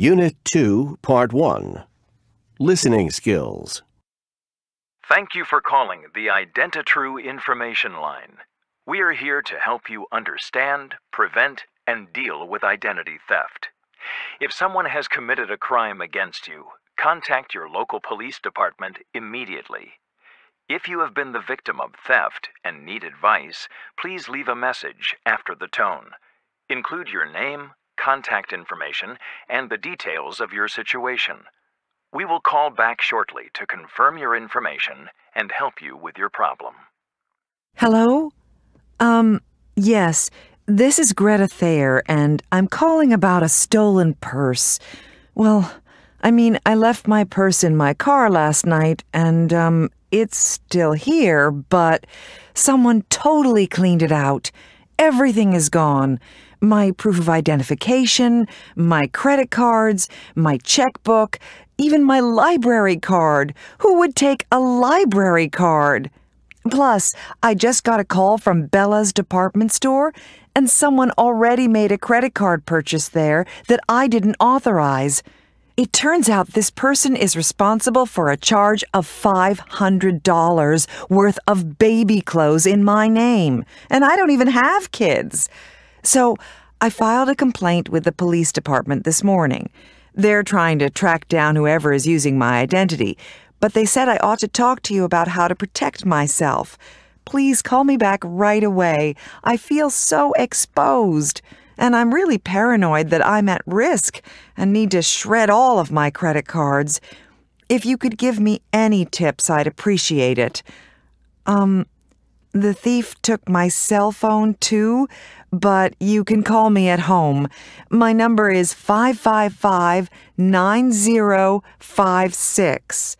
Unit 2, Part 1 Listening Skills. Thank you for calling the Identitrue Information Line. We are here to help you understand, prevent, and deal with identity theft. If someone has committed a crime against you, contact your local police department immediately. If you have been the victim of theft and need advice, please leave a message after the tone. Include your name, contact information, and the details of your situation. We will call back shortly to confirm your information and help you with your problem. Hello? Um, yes, this is Greta Thayer, and I'm calling about a stolen purse. Well, I mean, I left my purse in my car last night, and, um, it's still here, but someone totally cleaned it out Everything is gone. My proof of identification, my credit cards, my checkbook, even my library card. Who would take a library card? Plus, I just got a call from Bella's department store, and someone already made a credit card purchase there that I didn't authorize. It turns out this person is responsible for a charge of $500 worth of baby clothes in my name, and I don't even have kids. So I filed a complaint with the police department this morning. They're trying to track down whoever is using my identity, but they said I ought to talk to you about how to protect myself. Please call me back right away. I feel so exposed and I'm really paranoid that I'm at risk and need to shred all of my credit cards. If you could give me any tips, I'd appreciate it. Um, the thief took my cell phone too, but you can call me at home. My number is 555 9056.